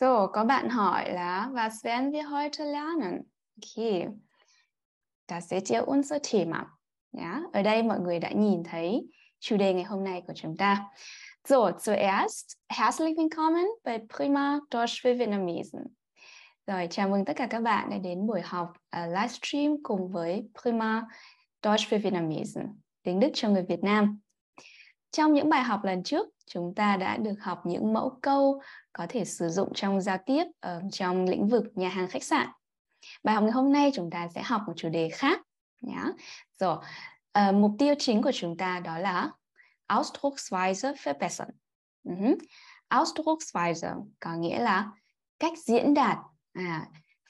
So, có bạn hỏi là was werden wir heute lernen? Okay. Das seht ihr unser Thema. Ja, ở đây mọi người đã nhìn thấy chủ đề ngày hôm nay của chúng ta. So, zuerst herzlich willkommen bei Prima Deutsch für Vietnamesen. Rồi, chào mừng tất cả các bạn đã đến buổi học uh, à, livestream cùng với Prima Deutsch für Vietnamesen, tiếng Đức cho người Việt Nam. Trong những bài học lần trước chúng ta đã được học những mẫu câu có thể sử dụng trong giao tiếp ở ờ, trong lĩnh vực nhà hàng khách sạn. Bài học ngày hôm nay chúng ta sẽ học một chủ đề khác nhé. Rồi, uh, mục tiêu chính của chúng ta đó là Ausdrucksweise verbessern. Uh-huh. Ausdrucksweise có nghĩa là cách diễn đạt. À,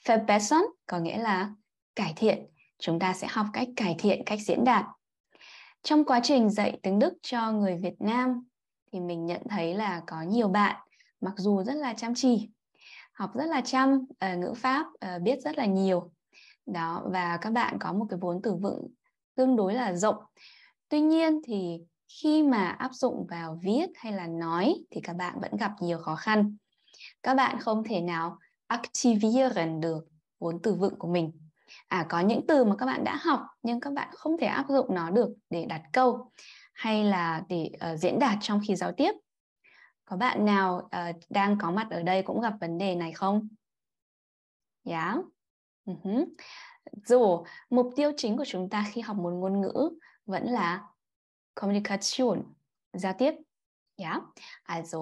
verbessern có nghĩa là cải thiện. Chúng ta sẽ học cách cải thiện cách diễn đạt. Trong quá trình dạy tiếng Đức cho người Việt Nam thì mình nhận thấy là có nhiều bạn mặc dù rất là chăm chỉ học rất là chăm ờ, ngữ pháp ờ, biết rất là nhiều đó và các bạn có một cái vốn từ vựng tương đối là rộng tuy nhiên thì khi mà áp dụng vào viết hay là nói thì các bạn vẫn gặp nhiều khó khăn các bạn không thể nào activieren được vốn từ vựng của mình à có những từ mà các bạn đã học nhưng các bạn không thể áp dụng nó được để đặt câu hay là để uh, diễn đạt trong khi giao tiếp có bạn nào uh, đang có mặt ở đây cũng gặp vấn đề này không yeah uh-huh. rồi mục tiêu chính của chúng ta khi học một ngôn ngữ vẫn là communication giao tiếp Dạ. yeah à, also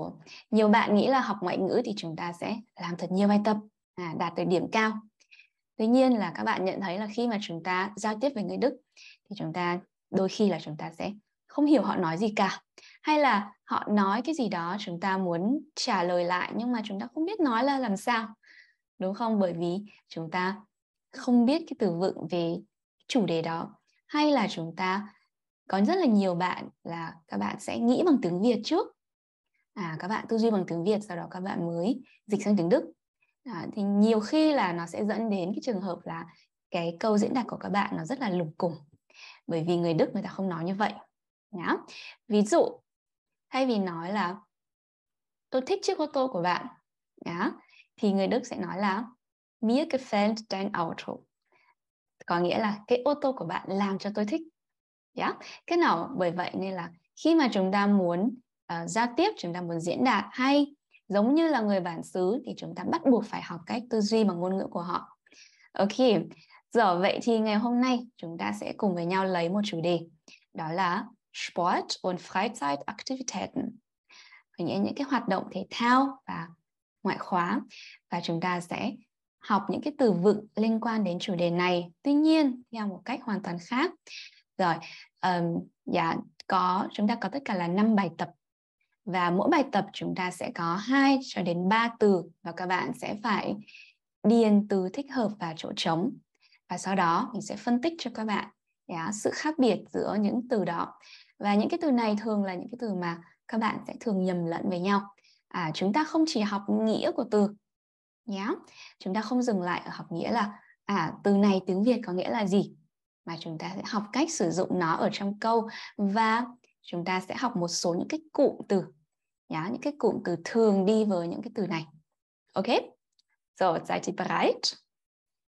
nhiều bạn nghĩ là học ngoại ngữ thì chúng ta sẽ làm thật nhiều bài tập à, đạt được điểm cao tuy nhiên là các bạn nhận thấy là khi mà chúng ta giao tiếp với người đức thì chúng ta đôi khi là chúng ta sẽ không hiểu họ nói gì cả hay là họ nói cái gì đó chúng ta muốn trả lời lại nhưng mà chúng ta không biết nói là làm sao đúng không bởi vì chúng ta không biết cái từ vựng về chủ đề đó hay là chúng ta có rất là nhiều bạn là các bạn sẽ nghĩ bằng tiếng việt trước à các bạn tư duy bằng tiếng việt sau đó các bạn mới dịch sang tiếng đức à, thì nhiều khi là nó sẽ dẫn đến cái trường hợp là cái câu diễn đạt của các bạn nó rất là lủng củng bởi vì người đức người ta không nói như vậy nhá ví dụ thay vì nói là tôi thích chiếc ô tô của bạn nhá thì người Đức sẽ nói là mir gefällt dein Auto có nghĩa là cái ô tô của bạn làm cho tôi thích yeah. cái nào bởi vậy nên là khi mà chúng ta muốn uh, giao tiếp chúng ta muốn diễn đạt hay giống như là người bản xứ thì chúng ta bắt buộc phải học cách tư duy bằng ngôn ngữ của họ ok giờ vậy thì ngày hôm nay chúng ta sẽ cùng với nhau lấy một chủ đề đó là Sport und Freizeitaktivitäten. Và những những cái hoạt động thể thao và ngoại khóa và chúng ta sẽ học những cái từ vựng liên quan đến chủ đề này. Tuy nhiên theo một cách hoàn toàn khác. Rồi, um, dạ có chúng ta có tất cả là 5 bài tập và mỗi bài tập chúng ta sẽ có 2 cho đến 3 từ và các bạn sẽ phải điền từ thích hợp vào chỗ trống và sau đó mình sẽ phân tích cho các bạn yeah, sự khác biệt giữa những từ đó và những cái từ này thường là những cái từ mà các bạn sẽ thường nhầm lẫn với nhau à, chúng ta không chỉ học nghĩa của từ nhé yeah. chúng ta không dừng lại ở học nghĩa là à từ này tiếng việt có nghĩa là gì mà chúng ta sẽ học cách sử dụng nó ở trong câu và chúng ta sẽ học một số những cái cụm từ nhá những cái cụm từ thường đi với những cái từ này ok so seid ihr bereit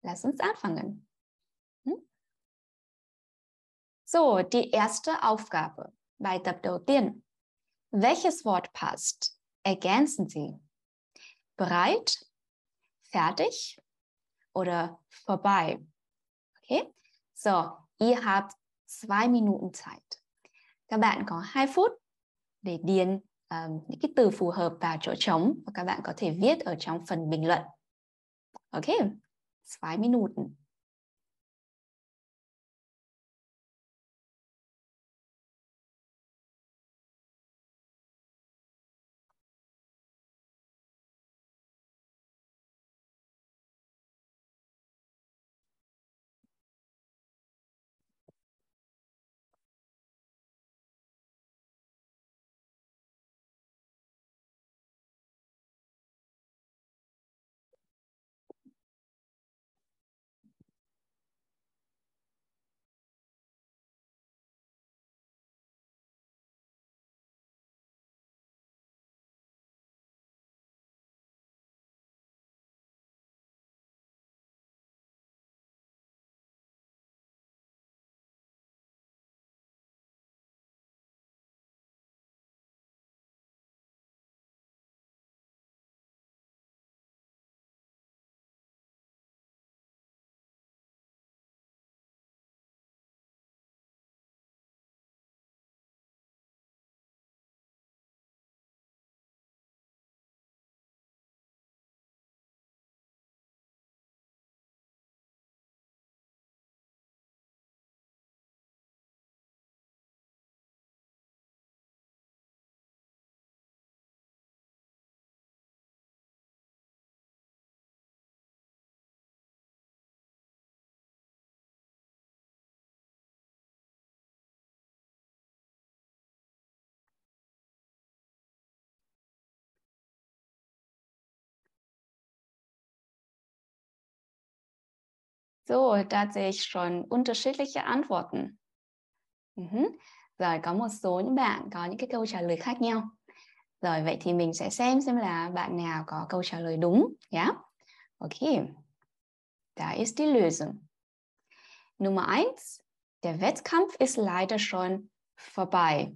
lass uns anfangen So, die erste Aufgabe. Bài tập đầu tiên. Welches Wort passt? Ergänzen Sie. Bereit? Fertig? Oder vorbei? Okay. So, ihr habt zwei Minuten Zeit. Các bạn có 2 phút để điền um, những cái từ phù hợp vào chỗ trống và các bạn có thể viết ở trong phần bình luận. Okay, zwei Minuten. So, da sehe ich schon unterschiedliche Antworten. Mhm. Rồi có một số những bạn có những cái câu trả lời khác nhau. Rồi vậy thì mình sẽ xem xem là bạn nào có câu trả lời đúng nhé. Yeah? Okay. Da ist die Lösung. Nummer eins, der Wettkampf ist leider schon vorbei.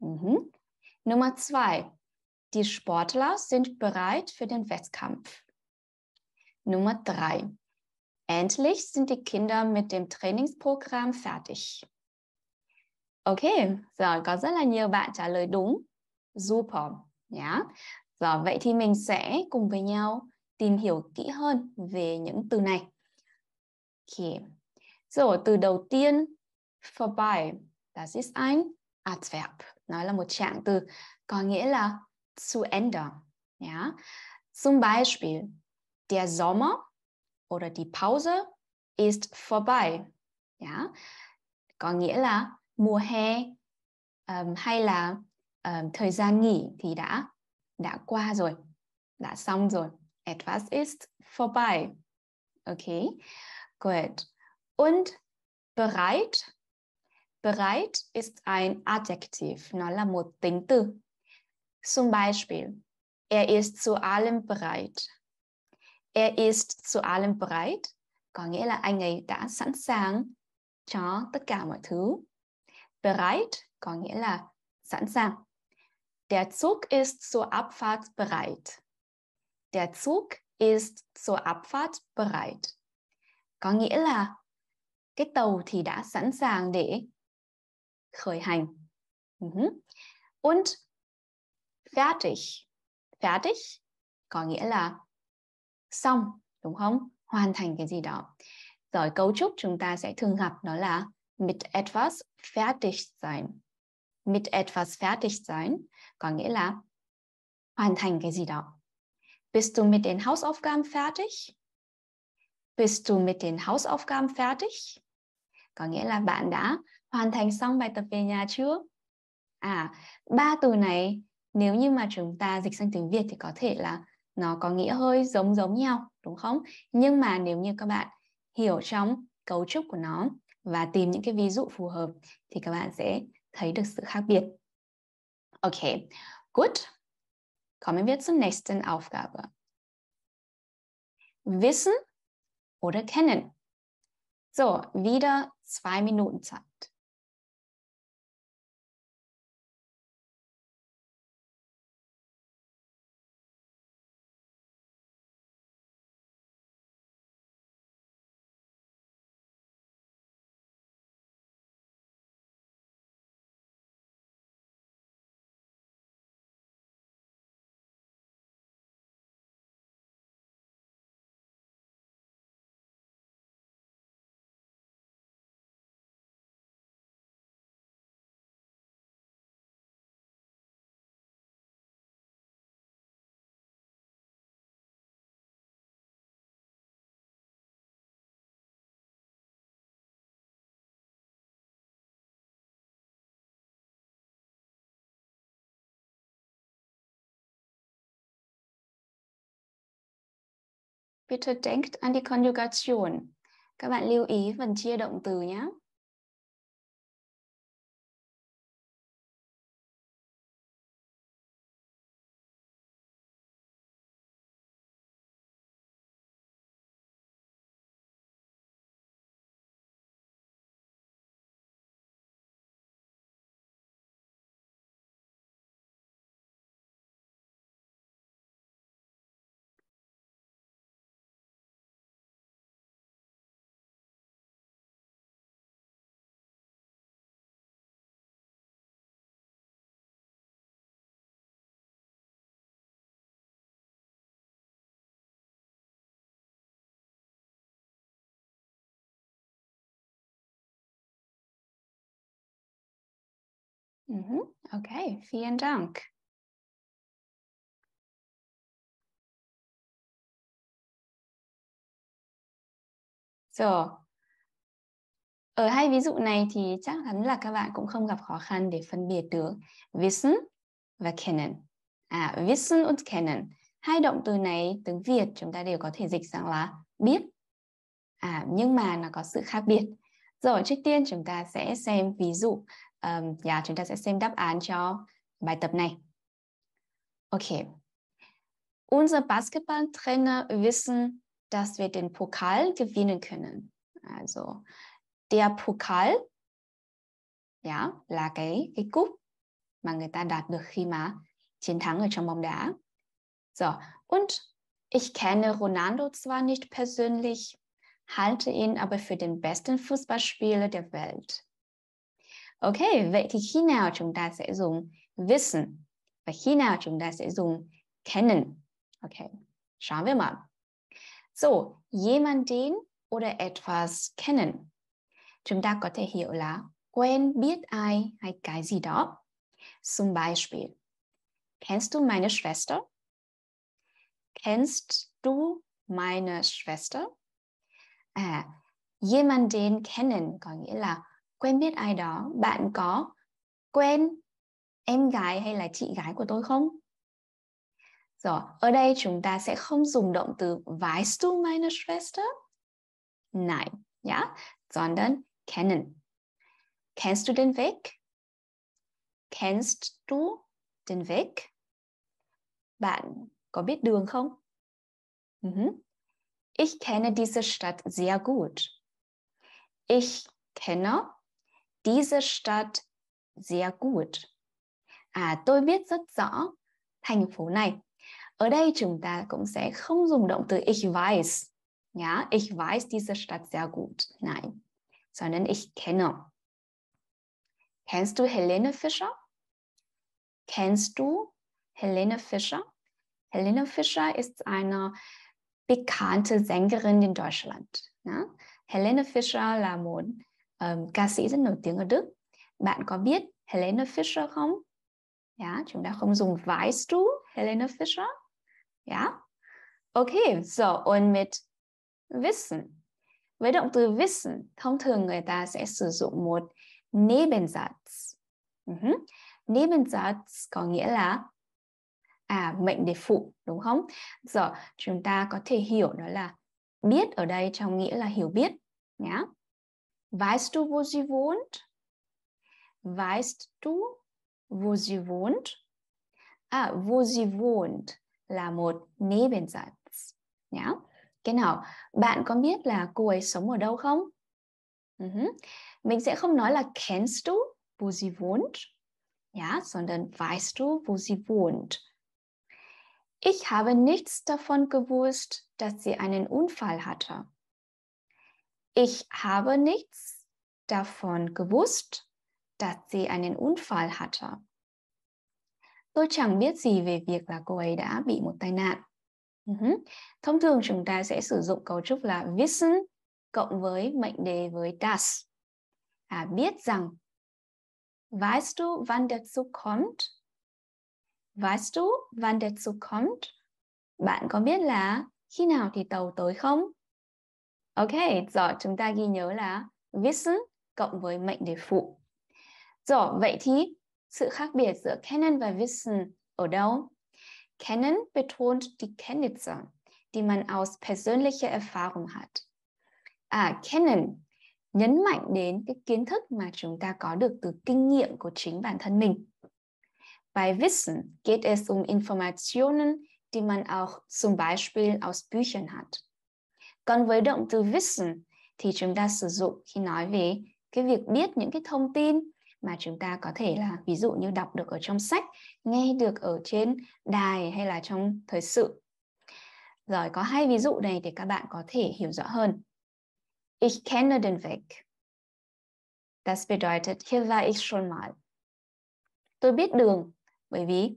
Mhm. Nummer zwei, die Sportler sind bereit für den Wettkampf. Nummer drei, Endlich sind die Kinder mit dem Trainingsprogramm fertig. Okay, so, có rất là nhiều bạn trả lời đúng. Super, nhá. Yeah. Giờ vậy thì mình sẽ cùng với nhau tìm hiểu kỹ hơn về những từ này. Okay. So, từ đầu tiên vorbei, das ist ein Adverb. Nó là một trạng từ có nghĩa là zu Ende. Yeah. Zum Beispiel, der Sommer oder die Pause ist vorbei. Ja? Có nghĩa là mùa hè um, hay là qua rồi, da xong rồi. Etwas ist vorbei. Okay, gut. Und bereit. Bereit ist ein Adjektiv. Nó là một Zum Beispiel, er ist zu allem bereit. Er ist zu allem bereit, có nghĩa là anh ấy đã sẵn sàng cho tất cả mọi thứ. Bereit có nghĩa là sẵn sàng. Der Zug ist zur Abfahrt bereit. Der Zug ist zur Abfahrt bereit. Có nghĩa là cái tàu thì đã sẵn sàng để khởi hành. uh Und fertig. Fertig có nghĩa là xong đúng không hoàn thành cái gì đó rồi cấu trúc chúng ta sẽ thường gặp đó là mit etwas fertig sein mit etwas fertig sein có nghĩa là hoàn thành cái gì đó bist du mit den Hausaufgaben fertig bist du mit den Hausaufgaben fertig có nghĩa là bạn đã hoàn thành xong bài tập về nhà chưa à ba từ này nếu như mà chúng ta dịch sang tiếng Việt thì có thể là nó có nghĩa hơi giống giống nhau đúng không nhưng mà nếu như các bạn hiểu trong cấu trúc của nó và tìm những cái ví dụ phù hợp thì các bạn sẽ thấy được sự khác biệt okay gut kommen wir zur nächsten Aufgabe wissen oder kennen so wieder zwei Minuten Zeit Peter denkt an die Konjugation. Các bạn lưu ý phần chia động từ nhé. Mhm. Okay, vielen Dank. Rồi. Ở hai ví dụ này thì chắc chắn là các bạn cũng không gặp khó khăn để phân biệt được wissen và kennen. À, wissen und kennen. Hai động từ này tiếng Việt chúng ta đều có thể dịch sang là biết. À, nhưng mà nó có sự khác biệt. Rồi, trước tiên chúng ta sẽ xem ví dụ um, dạ chúng ta sẽ xem đáp án cho bài tập này. Okay. Unser Basketballtrainer wissen, dass wir den Pokal gewinnen können. Also der Pokal, ja, là cái cái cúp mà người ta đạt được khi mà chiến thắng ở trong bóng đá. So, und ich kenne Ronaldo zwar nicht persönlich, halte ihn aber für den besten Fußballspieler der Welt. Okay, vậy thì khi nào chúng ta sẽ dùng wissen và khi nào chúng ta sẽ dùng kennen? Okay, schauen wir mal. So, jemanden oder etwas kennen. Chúng ta có thể hiểu là quen biết ai hay cái gì đó. Zum Beispiel, kennst du meine Schwester? Kennst du meine Schwester? À, äh, jemanden kennen có nghĩa là quen biết ai đó bạn có quen em gái hay là chị gái của tôi không rồi ở đây chúng ta sẽ không dùng động từ weißt du meine Schwester nein ja sondern kennen kennst du den Weg kennst du den Weg bạn có biết đường không mhm. Ich kenne diese Stadt sehr gut. Ich kenne diese Stadt sehr gut. À, tôi biết rất rõ thành phố này. Ở đây chúng ta cũng sẽ không dùng động từ ich weiß. Ja, ich weiß diese Stadt sehr gut. Nein, sondern ich kenne. Kennst du Helene Fischer? Kennst du Helene Fischer? Helene Fischer ist eine bekannte Sängerin in Deutschland. Ja? Ne? Helene Fischer là một um, ca sĩ rất nổi tiếng ở Đức. Bạn có biết Helena Fischer không? Yeah, dạ, chúng ta không dùng weißt du Helena Fischer? Yeah. Dạ. Okay, so und mit wissen. Với động từ wissen, thông thường người ta sẽ sử dụng một Nebensatz. Uh-huh. Nebensatz có nghĩa là à mệnh đề phụ đúng không? Giờ chúng ta có thể hiểu đó là biết ở đây trong nghĩa là hiểu biết nhá. Dạ. Weißt du, wo sie wohnt? Weißt du, wo sie wohnt? Ah, wo sie wohnt là một nebensatz. Ja, genau. nào? Bạn có biết là cô ấy sống ở đâu không? Uh Mình sẽ không nói là kennst du, wo sie wohnt, ja, sondern weißt du, wo sie wohnt. Ich habe nichts davon gewusst, dass sie einen Unfall hatte. Ich habe nichts davon gewusst, dass sie einen Unfall hatte. Tôi chẳng biết gì về việc là cô ấy đã bị một tai nạn. Uh -huh. Thông thường chúng ta sẽ sử dụng cấu trúc là wissen cộng với mệnh đề với das. À, biết rằng. Weißt du, wann der Zug kommt? Weißt du, wann der Zug kommt? Bạn có biết là khi nào thì tàu tới không? Ok, rồi chúng ta ghi nhớ là wissen cộng với mệnh đề phụ. Rồi, vậy thì sự khác biệt giữa kennen và wissen ở đâu? Kennen betont die Kenntnisse, die man aus persönlicher Erfahrung hat. À, kennen nhấn mạnh đến cái kiến thức mà chúng ta có được từ kinh nghiệm của chính bản thân mình. Bei Wissen geht es um Informationen, die man auch zum Beispiel aus Büchern hat. Còn với động từ wissen thì chúng ta sử dụng khi nói về cái việc biết những cái thông tin mà chúng ta có thể là ví dụ như đọc được ở trong sách, nghe được ở trên đài hay là trong thời sự. Rồi có hai ví dụ này để các bạn có thể hiểu rõ hơn. Ich kenne den Weg. Das bedeutet, hier war ich schon mal. Tôi biết đường bởi vì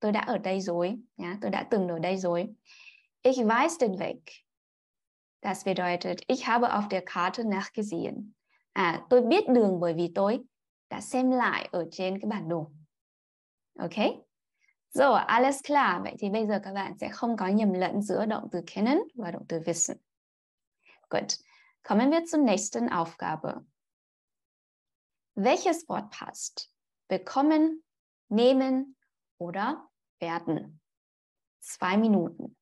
tôi đã ở đây rồi, nhá, tôi đã từng ở đây rồi. Ich weiß den Weg Das bedeutet, ich habe auf der Karte nachgesehen. À, tôi biết đường bởi vì tôi đã xem lại ở trên cái bản đồ. Okay? So, alles klar. Vậy thì bây giờ các bạn sẽ không có nhầm lẫn giữa động từ kennen và động từ wissen. Gut. Kommen wir zur nächsten Aufgabe. Welches Wort passt? Bekommen, nehmen oder werden? Zwei Minuten.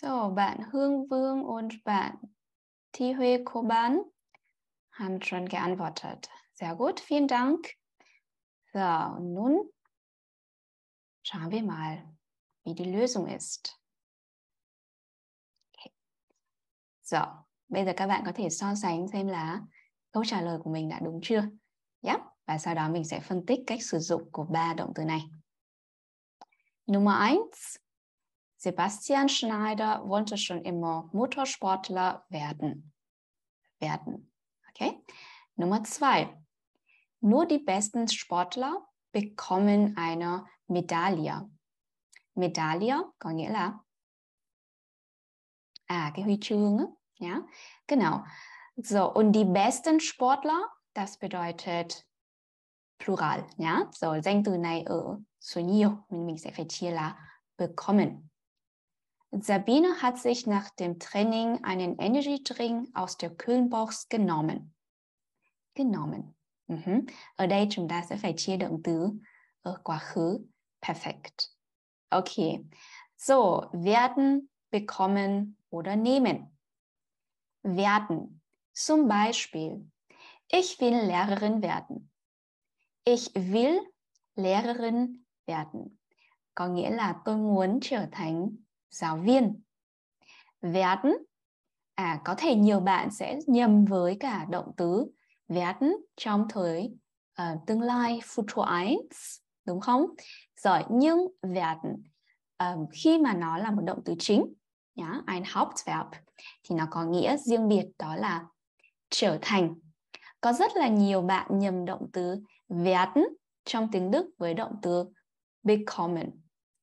So, bạn Hương Vương und bạn Tihui Koban haben schon geantwortet. Sehr gut, vielen Dank. So, und nun schauen wir mal, wie die Lösung ist. Okay. So, dạ, bây giờ các bạn có thể so sánh xem là câu trả lời của mình đã đúng chưa. Yeah. Dạ, và sau đó mình sẽ phân tích cách sử dụng của ba động từ này. Nummer 1 um, Sebastian Schneider wollte schon immer Motorsportler werden. Werden. Okay. Nummer zwei. Nur die besten Sportler bekommen eine Medaille. Medaille, có nghĩa ah, cái ja, genau. So, und die besten Sportler, das bedeutet Plural, ja. So, danh từ này ở số nhiều, mình, mình sẽ bekommen. Sabine hat sich nach dem Training einen Energy Drink aus der Kühlbox genommen. Genommen. Mhm. Ở đây chúng ta sẽ phải chia động từ ở quá khứ. Perfekt. Okay. So, werden, bekommen oder nehmen. Werden. Zum Beispiel, ich will Lehrerin werden. Ich will Lehrerin werden. Có nghĩa là tôi muốn trở thành giáo viên. Werden à có thể nhiều bạn sẽ nhầm với cả động từ werden trong thời uh, tương lai future 1 đúng không? Rồi nhưng werden uh, ờ, khi mà nó là một động từ chính nhá, yeah, ein Hauptverb thì nó có nghĩa riêng biệt đó là trở thành. Có rất là nhiều bạn nhầm động từ werden trong tiếng Đức với động từ becommen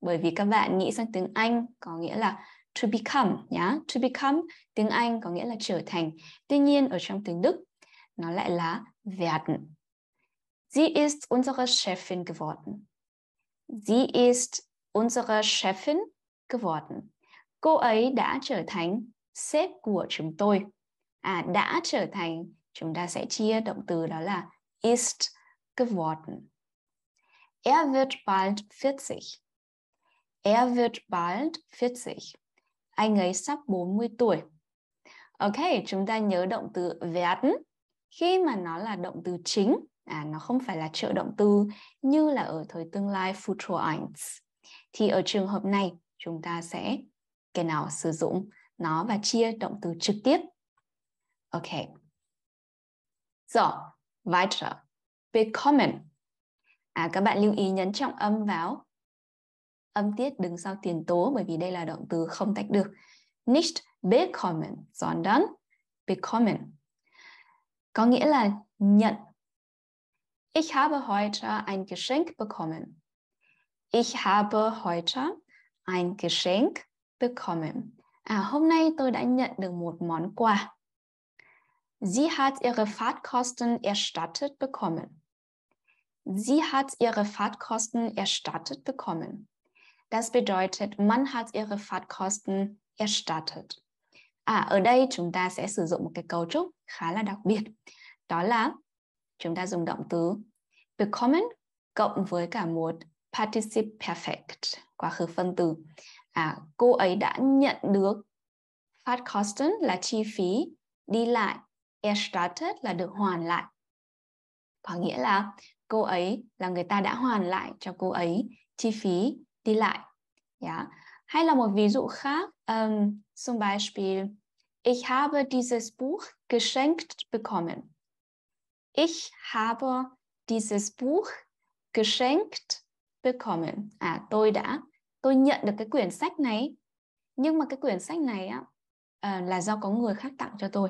bởi vì các bạn nghĩ sang tiếng Anh có nghĩa là to become nhá. Yeah. To become tiếng Anh có nghĩa là trở thành. Tuy nhiên ở trong tiếng Đức nó lại là werden. Sie ist unsere Chefin geworden. Sie ist unsere Chefin geworden. Cô ấy đã trở thành sếp của chúng tôi. À đã trở thành chúng ta sẽ chia động từ đó là ist geworden. Er wird bald 40. Er wird bald 40. Anh ấy sắp 40 tuổi. Ok, chúng ta nhớ động từ werden khi mà nó là động từ chính, à, nó không phải là trợ động từ như là ở thời tương lai future eins. Thì ở trường hợp này chúng ta sẽ cái nào sử dụng nó và chia động từ trực tiếp. Ok. So, weiter. Bekommen. À, các bạn lưu ý nhấn trọng âm vào âm tiết đứng sau tiền tố bởi vì đây là động từ không tách được. Nicht bekommen, sondern bekommen. Có nghĩa là nhận. Ich habe heute ein Geschenk bekommen. Ich habe heute ein Geschenk bekommen. À, hôm nay tôi đã nhận được một món quà. Sie hat ihre Fahrtkosten erstattet bekommen. Sie hat ihre Fahrtkosten erstattet bekommen. Das bedeutet, man hat ihre Fahrtkosten erstattet. À, ở đây chúng ta sẽ sử dụng một cái cấu trúc khá là đặc biệt. Đó là chúng ta dùng động từ bekommen cộng với cả một particip perfect, quá khứ phân từ. À, cô ấy đã nhận được Fahrtkosten là chi phí đi lại, erstattet là được hoàn lại. Có nghĩa là cô ấy là người ta đã hoàn lại cho cô ấy chi phí đi lại. Ja. Hay là một ví dụ khác, um, zum Beispiel, ich habe dieses Buch geschenkt bekommen. Ich habe dieses Buch geschenkt bekommen. À, ah, tôi đã, tôi nhận được cái quyển sách này. Nhưng mà cái quyển sách này á, uh, là do có người khác tặng cho tôi.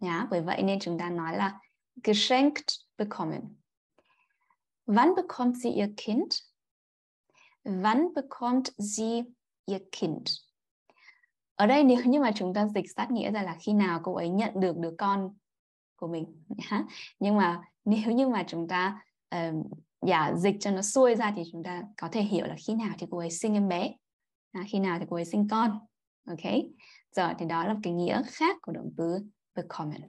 Nhá, bởi vậy nên chúng ta nói là geschenkt bekommen. Wann bekommt sie ihr Kind? Wann bekommt sie ihr Kind? Ở đây nếu như mà chúng ta dịch sát nghĩa ra là khi nào cô ấy nhận được đứa con của mình. Nhưng mà nếu như mà chúng ta uh, ờ, yeah, dạ, dịch cho nó xuôi ra thì chúng ta có thể hiểu là khi nào thì cô ấy sinh em bé, à, khi nào thì cô ấy sinh con. Ok, giờ thì đó là cái nghĩa khác của động từ bekommen.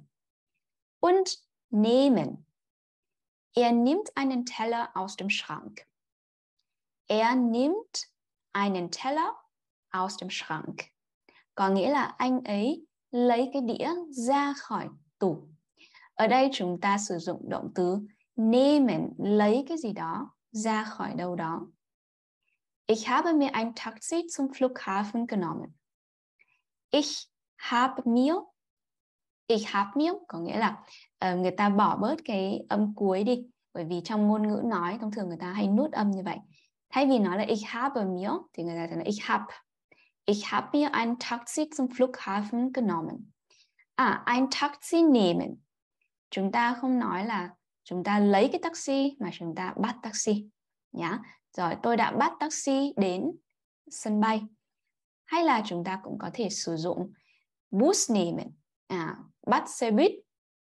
Und nehmen. Er nimmt einen Teller aus dem Schrank. Er nimmt einen Teller aus dem Schrank. Có nghĩa là anh ấy lấy cái đĩa ra khỏi tủ. Ở đây chúng ta sử dụng động từ nehmen, lấy cái gì đó ra khỏi đâu đó. Ich habe mir ein Taxi zum Flughafen genommen. Ich habe mir ich habe mir có nghĩa là uh, người ta bỏ bớt cái âm cuối đi bởi vì trong ngôn ngữ nói thông thường người ta hay nuốt âm như vậy Thay vì nói là ich habe mir, thì người ta sẽ nói ich hab. Ich habe mir ein Taxi zum Flughafen genommen. À, ein Taxi nehmen. Chúng ta không nói là chúng ta lấy cái taxi mà chúng ta bắt taxi. Nhá. Dạ, rồi tôi đã bắt taxi đến sân bay. Hay là chúng ta cũng có thể sử dụng bus nehmen. À, bắt xe buýt.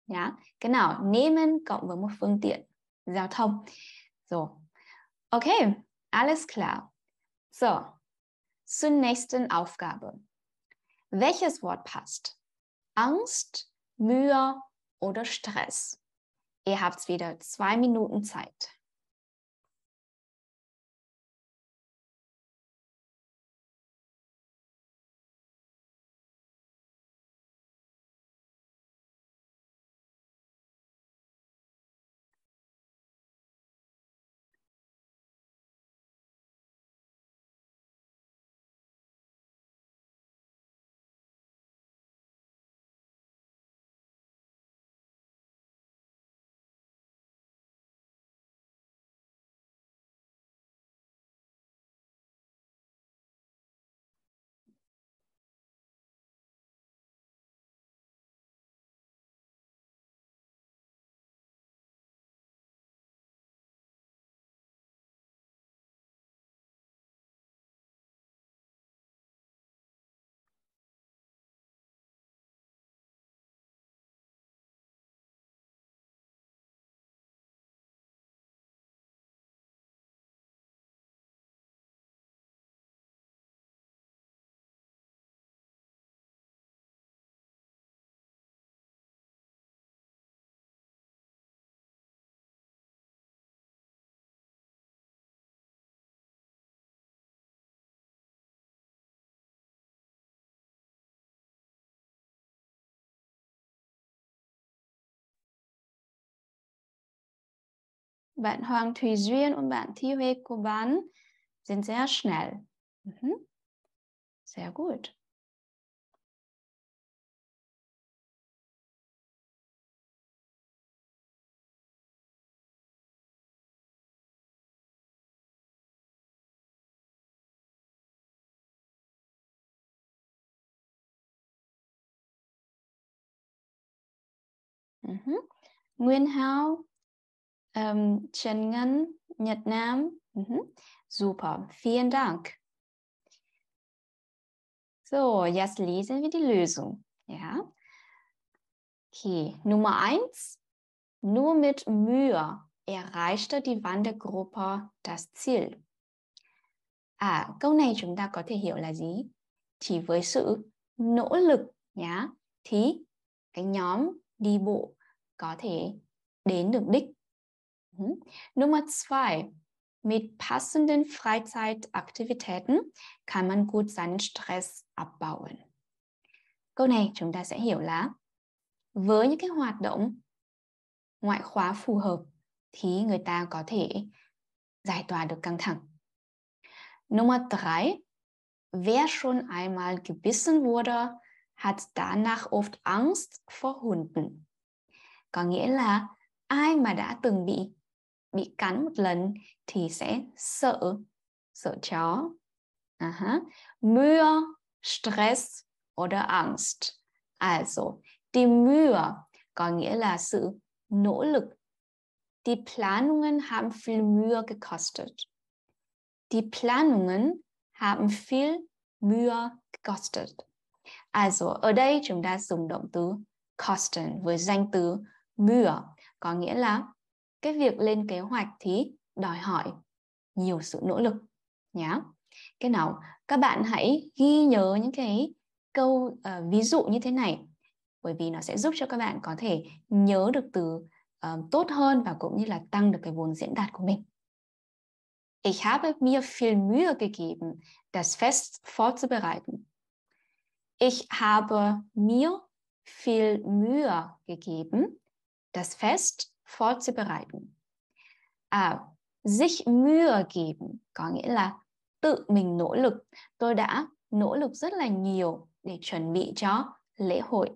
Nhá. Dạ, cái nào nehmen cộng với một phương tiện giao thông. Rồi. Okay. Alles klar. So, zur nächsten Aufgabe. Welches Wort passt? Angst, Mühe oder Stress? Ihr habt wieder zwei Minuten Zeit. Bạn Hoàng Thùy Duyên und bạn Thi Huê Kuban sind sehr schnell. Mhm. Sehr gut. Mhm. Nguyên Hao ähm, Chengen, Vietnam. Mhm. Super, vielen Dank. So, jetzt lesen wir die Lösung. Ja. Okay, Nummer eins. Nur mit Mühe erreichte die Wandergruppe das Ziel. À, ah, câu này chúng ta có thể hiểu là gì? Chỉ với sự nỗ lực nhá, thì cái nhóm đi bộ có thể đến được đích. Mhm. Nummer zwei, mit passenden Freizeitaktivitäten kann man gut seinen Stress abbauen. Câu này chúng ta sẽ hiểu là với những cái hoạt động ngoại khóa phù hợp thì người ta có thể giải tỏa được căng thẳng. Nummer 3. wer schon einmal gebissen wurde, hat danach oft Angst vor Hunden. Có nghĩa là ai mà đã từng bị bị cắn một lần thì sẽ sợ sợ chó Aha. Mühe Stress oder Angst also die Mühe có nghĩa là sự nỗ lực die Planungen haben viel Mühe gekostet die Planungen haben viel Mühe gekostet also ở đây chúng ta dùng động từ kosten với danh từ Mühe có nghĩa là cái việc lên kế hoạch thì đòi hỏi nhiều sự nỗ lực nhé cái nào các bạn hãy ghi nhớ những cái câu uh, ví dụ như thế này bởi vì nó sẽ giúp cho các bạn có thể nhớ được từ uh, tốt hơn và cũng như là tăng được cái vốn diễn đạt của mình Ich habe mir viel Mühe gegeben, das Fest vorzubereiten. Ich habe mir viel Mühe gegeben, das Fest vorzubereiten. À, sich Mühe geben có nghĩa là tự mình nỗ lực. Tôi đã nỗ lực rất là nhiều để chuẩn bị cho lễ hội.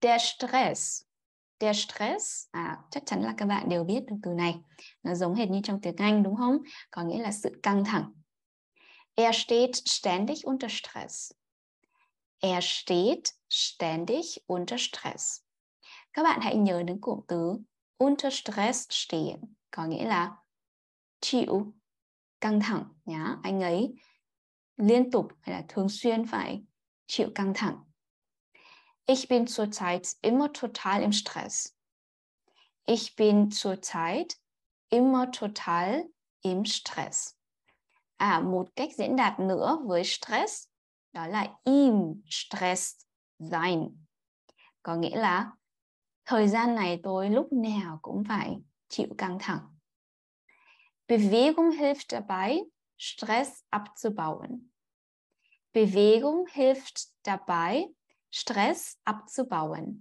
Der Stress. Der Stress, à, chắc chắn là các bạn đều biết được từ này. Nó giống hệt như trong tiếng Anh đúng không? Có nghĩa là sự căng thẳng. Er steht ständig unter Stress. Er steht ständig unter Stress các bạn hãy nhớ đến cụm từ unter Stress stehen, có nghĩa là chịu căng thẳng nhá. Anh ấy liên tục hay là thường xuyên phải chịu căng thẳng. Ich bin zurzeit immer total im Stress. Ich bin zurzeit immer total im Stress. À, một cách diễn đạt nữa với stress đó là im Stress sein. Có nghĩa là thời gian này tôi lúc nào cũng phải chịu căng thẳng. Bewegung hilft dabei, Stress abzubauen. Bewegung hilft dabei, Stress abzubauen.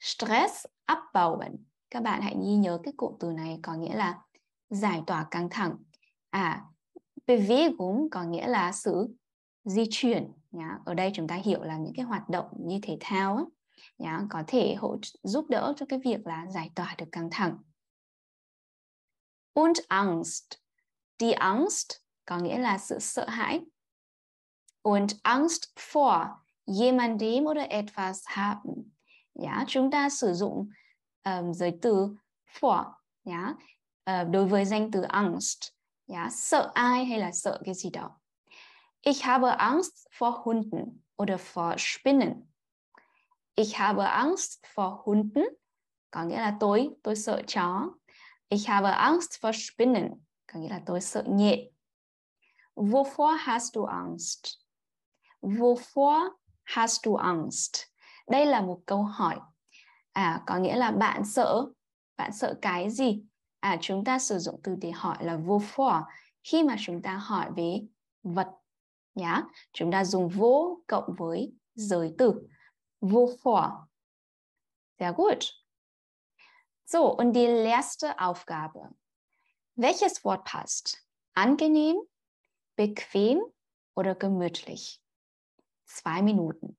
Stress abbauen. Các bạn hãy ghi nhớ cái cụm từ này có nghĩa là giải tỏa căng thẳng. À, Bewegung có nghĩa là sự di chuyển. Ở đây chúng ta hiểu là những cái hoạt động như thể thao. Ấy yeah, có thể hỗ giúp đỡ cho cái việc là giải tỏa được căng thẳng. Und Angst. Die Angst có nghĩa là sự sợ hãi. Und Angst vor jemandem oder etwas haben. Yeah, chúng ta sử dụng um, giới từ vor yeah, uh, ờ, đối với danh từ Angst. Yeah, sợ ai hay là sợ cái gì đó. Ich habe Angst vor Hunden oder vor Spinnen. Ich habe Angst vor Hunden, có nghĩa là tôi, tôi sợ chó. Ich habe Angst vor Spinnen, có nghĩa là tôi sợ nhện. Wovor hast du Angst? Wovor hast du Angst? Đây là một câu hỏi. À, có nghĩa là bạn sợ, bạn sợ cái gì? À, chúng ta sử dụng từ để hỏi là wovor khi mà chúng ta hỏi về vật nhá. Chúng ta dùng vô cộng với giới từ. wovor. Sehr gut. So, und die erste Aufgabe. Welches Wort passt? Angenehm, bequem oder gemütlich? Zwei Minuten.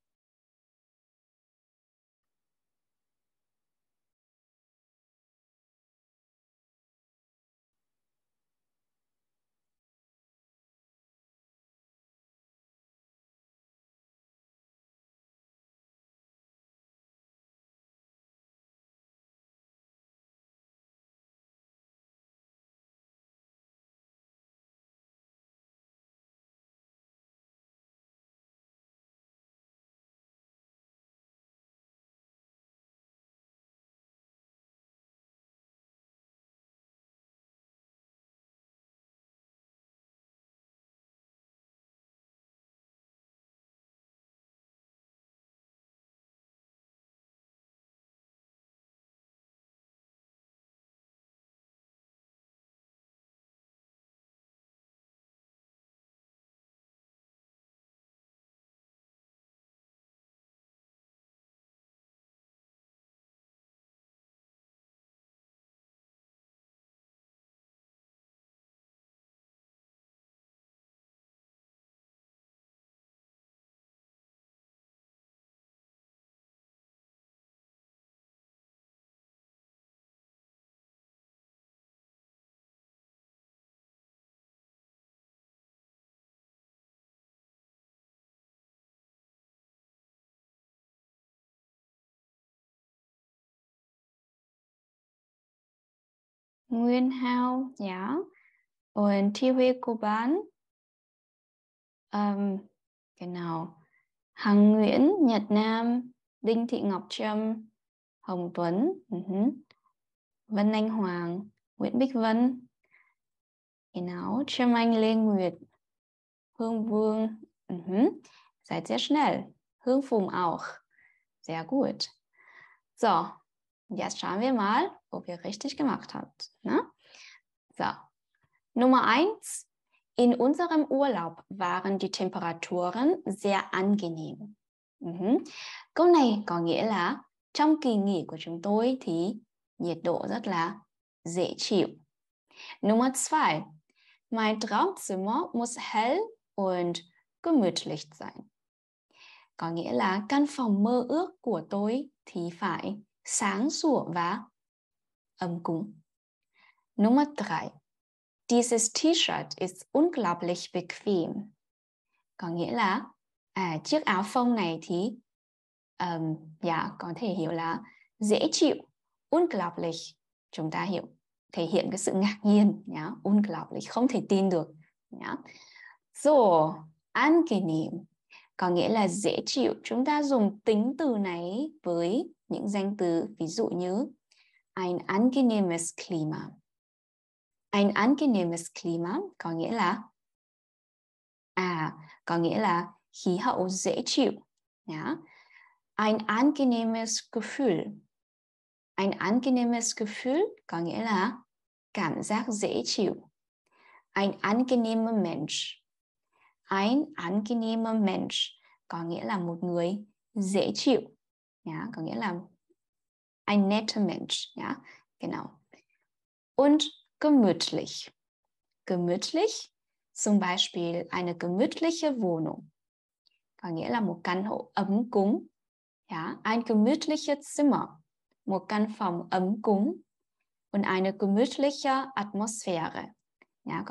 Nguyên Hao, ja. Und Tiwe Kuban, um, nào, Hằng Nguyễn, Nhật Nam, Đinh Thị Ngọc Trâm, Hồng Tuấn, uh-huh. Vân Anh Hoàng, Nguyễn Bích Vân, cái nào, Trâm Anh Lê Nguyệt, Hương Vương, uh-huh. seid sehr schnell, Hương Phùng auch, sehr gut. So, jetzt schauen wir mal, ob ihr richtig gemacht habt. Ne? So. Nummer eins. In unserem Urlaub waren die Temperaturen sehr angenehm. Uh-huh. Câu này có nghĩa là trong kỳ nghỉ của chúng tôi thì nhiệt độ rất là dễ chịu. Nummer zwei. Mein Traumzimmer muss hell und gemütlich sein. Có nghĩa là căn phòng mơ ước của tôi thì phải sáng sủa và am Gu. Nummer drei. Dieses T-Shirt ist unglaublich bequem. Có nghĩa là à, chiếc áo phông này thì um, yeah, dạ, có thể hiểu là dễ chịu. Unglaublich chúng ta hiểu thể hiện cái sự ngạc nhiên nhá unglaublich không thể tin được nhá yeah. so angenehm có nghĩa là dễ chịu chúng ta dùng tính từ này với những danh từ ví dụ như ein angenehmes Klima. Ein angenehmes Klima có nghĩa là à có nghĩa là khí hậu dễ chịu. Ja. Ein angenehmes Gefühl. Ein angenehmes Gefühl có nghĩa là Ein angenehmer Mensch. Ein angenehmer Mensch có nghĩa là Ja, có nghĩa là ein netter Mensch, ja, genau. Und gemütlich. Gemütlich, zum Beispiel eine gemütliche Wohnung. Ja, ein gemütliches Zimmer, und eine gemütliche Atmosphäre. Ja,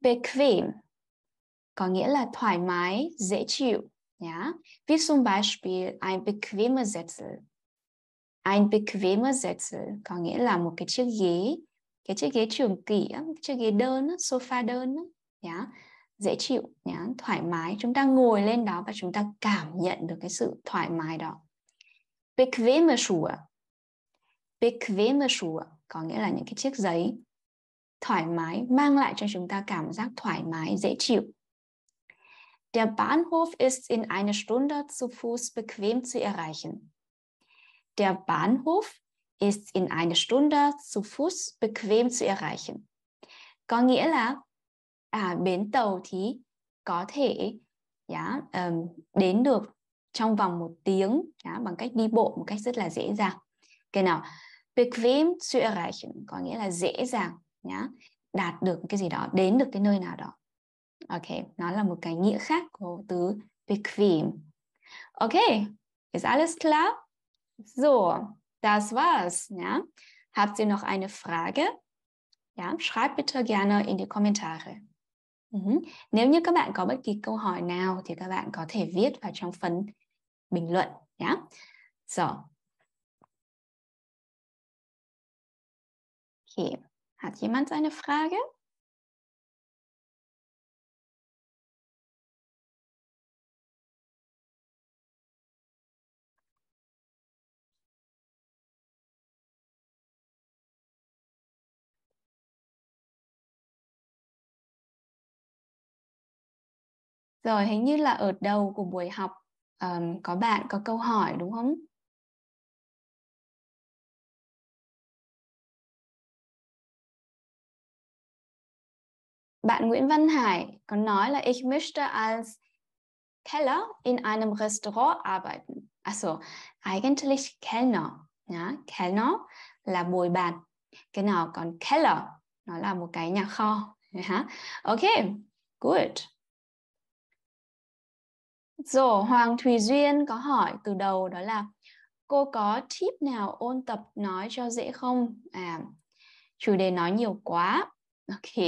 Bequem, ja, wie zum Beispiel ein bequemer Sessel. Ein bequemer Sessel có nghĩa là một cái chiếc ghế, cái chiếc ghế trường kỷ, chiếc ghế đơn, sofa đơn, yeah, dạ? dễ chịu, yeah, dạ? thoải mái. Chúng ta ngồi lên đó và chúng ta cảm nhận được cái sự thoải mái đó. Bequeme Schuhe. Bequeme Schuhe có nghĩa là những cái chiếc giấy thoải mái mang lại cho chúng ta cảm giác thoải mái dễ chịu Der Bahnhof ist in einer Stunde zu Fuß bequem zu erreichen. Der Bahnhof ist in einer Stunde zu Fuß bequem zu erreichen. Có nghĩa là à, bến tàu thì có thể yeah, um, đến được trong vòng một tiếng yeah, bằng cách đi bộ một cách rất là dễ dàng. Cái bequem zu erreichen có nghĩa là dễ dàng yeah, đạt được cái gì đó, đến được cái nơi nào đó. Okay, nó là một cái nghĩa khác của từ bequem. Okay, ist alles klar? So, das war's. Ja? Habt ihr noch eine Frage? Ja, schreibt bitte gerne in die Kommentare. Mhm. Nếu như các bạn có bất kỳ câu hỏi nào thì các bạn có thể viết vào trong phần bình luận nhé. So. Okay, hat jemand eine Frage? rồi hình như là ở đầu của buổi học um, có bạn có câu hỏi đúng không Bạn Nguyễn Văn Hải có nói là ich möchte als Keller in einem Restaurant arbeiten. Also à, eigentlich Kellner. Nhá, Kellner là bồi bàn. Cái nào còn Keller nó là một cái nhà kho. Yeah. Ok, good. Rồi, Hoàng Thùy Duyên có hỏi từ đầu đó là cô có tip nào ôn tập nói cho dễ không? À, chủ đề nói nhiều quá. Ok.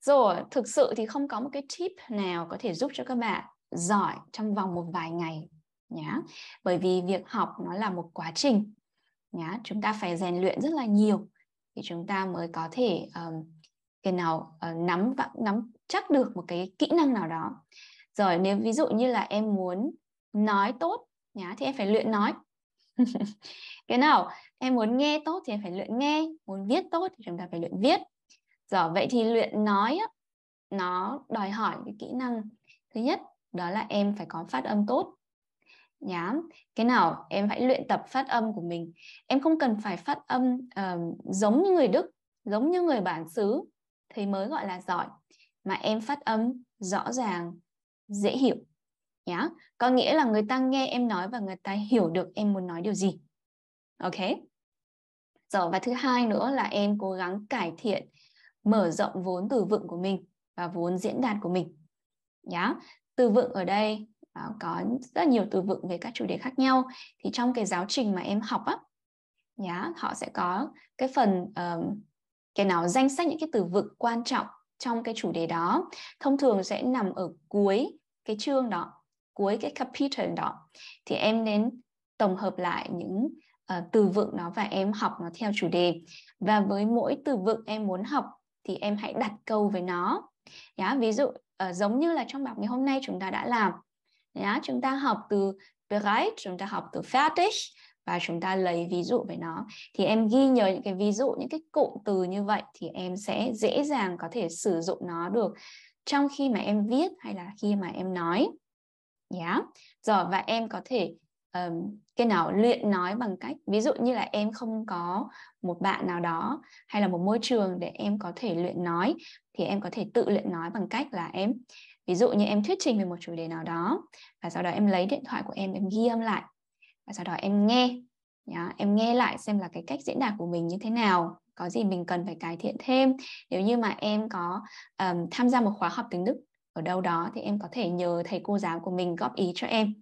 Rồi, thực sự thì không có một cái tip nào có thể giúp cho các bạn giỏi trong vòng một vài ngày nhá. Bởi vì việc học nó là một quá trình nhá. Chúng ta phải rèn luyện rất là nhiều thì chúng ta mới có thể um, cái nào uh, nắm nắm chắc được một cái kỹ năng nào đó rồi nếu ví dụ như là em muốn nói tốt nhá thì em phải luyện nói cái nào em muốn nghe tốt thì em phải luyện nghe muốn viết tốt thì chúng ta phải luyện viết rồi vậy thì luyện nói á, nó đòi hỏi cái kỹ năng thứ nhất đó là em phải có phát âm tốt nhá cái nào em phải luyện tập phát âm của mình em không cần phải phát âm uh, giống như người đức giống như người bản xứ thì mới gọi là giỏi mà em phát âm rõ ràng dễ hiểu nhá yeah. có nghĩa là người ta nghe em nói và người ta hiểu được em muốn nói điều gì ok rồi và thứ hai nữa là em cố gắng cải thiện mở rộng vốn từ vựng của mình và vốn diễn đạt của mình nhá yeah. từ vựng ở đây à, có rất nhiều từ vựng về các chủ đề khác nhau thì trong cái giáo trình mà em học á nhá yeah, họ sẽ có cái phần uh, cái nào danh sách những cái từ vựng quan trọng trong cái chủ đề đó thông thường sẽ nằm ở cuối cái chương đó cuối cái chapter đó thì em đến tổng hợp lại những uh, từ vựng đó và em học nó theo chủ đề và với mỗi từ vựng em muốn học thì em hãy đặt câu với nó yeah, ví dụ uh, giống như là trong bài ngày hôm nay chúng ta đã làm yeah, chúng ta học từ bereit chúng ta học từ fertig và chúng ta lấy ví dụ về nó thì em ghi nhớ những cái ví dụ những cái cụm từ như vậy thì em sẽ dễ dàng có thể sử dụng nó được trong khi mà em viết hay là khi mà em nói yeah. rồi và em có thể um, cái nào luyện nói bằng cách ví dụ như là em không có một bạn nào đó hay là một môi trường để em có thể luyện nói thì em có thể tự luyện nói bằng cách là em ví dụ như em thuyết trình về một chủ đề nào đó và sau đó em lấy điện thoại của em em ghi âm lại và sau đó em nghe yeah, em nghe lại xem là cái cách diễn đạt của mình như thế nào có gì mình cần phải cải thiện thêm nếu như mà em có um, tham gia một khóa học tiếng Đức ở đâu đó thì em có thể nhờ thầy cô giáo của mình góp ý cho em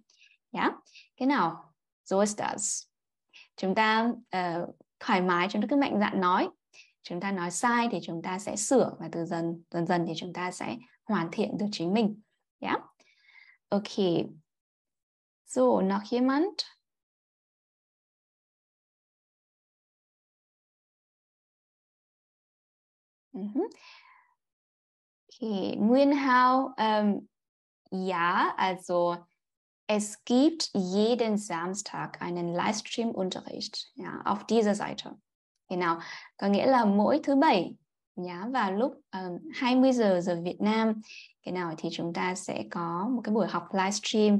nhá yeah. cái nào so ist das chúng ta uh, thoải mái chúng ta cứ mạnh dạn nói chúng ta nói sai thì chúng ta sẽ sửa và từ dần dần dần thì chúng ta sẽ hoàn thiện được chính mình nhá yeah. okay so noch jemand Mhm. Okay, Nguyenhao, ähm, ja, also à, es gibt jeden Samstag einen Livestream-Unterricht ja, auf dieser Seite. Genau, có nghĩa là mỗi thứ bảy nhá vào lúc um, 20 giờ giờ Việt Nam cái nào thì chúng ta sẽ có một cái buổi học livestream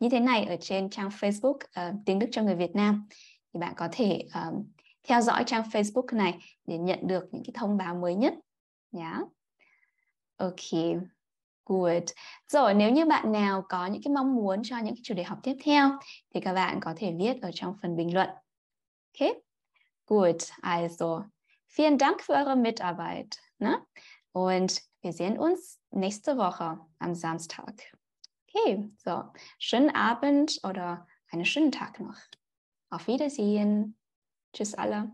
như thế này ở trên trang Facebook uh, tiếng Đức cho người Việt Nam thì bạn có thể um, theo dõi trang Facebook này để nhận được những cái thông báo mới nhất nhé. Yeah. Ok. Good. Rồi nếu như bạn nào có những cái mong muốn cho những cái chủ đề học tiếp theo thì các bạn có thể viết ở trong phần bình luận. Ok. good. also vielen Dank für eure Mitarbeit. Ne? Und wir sehen uns nächste Woche am Samstag. Okay, so schönen Abend oder einen schönen Tag noch. Auf Wiedersehen. Tschüss, alle.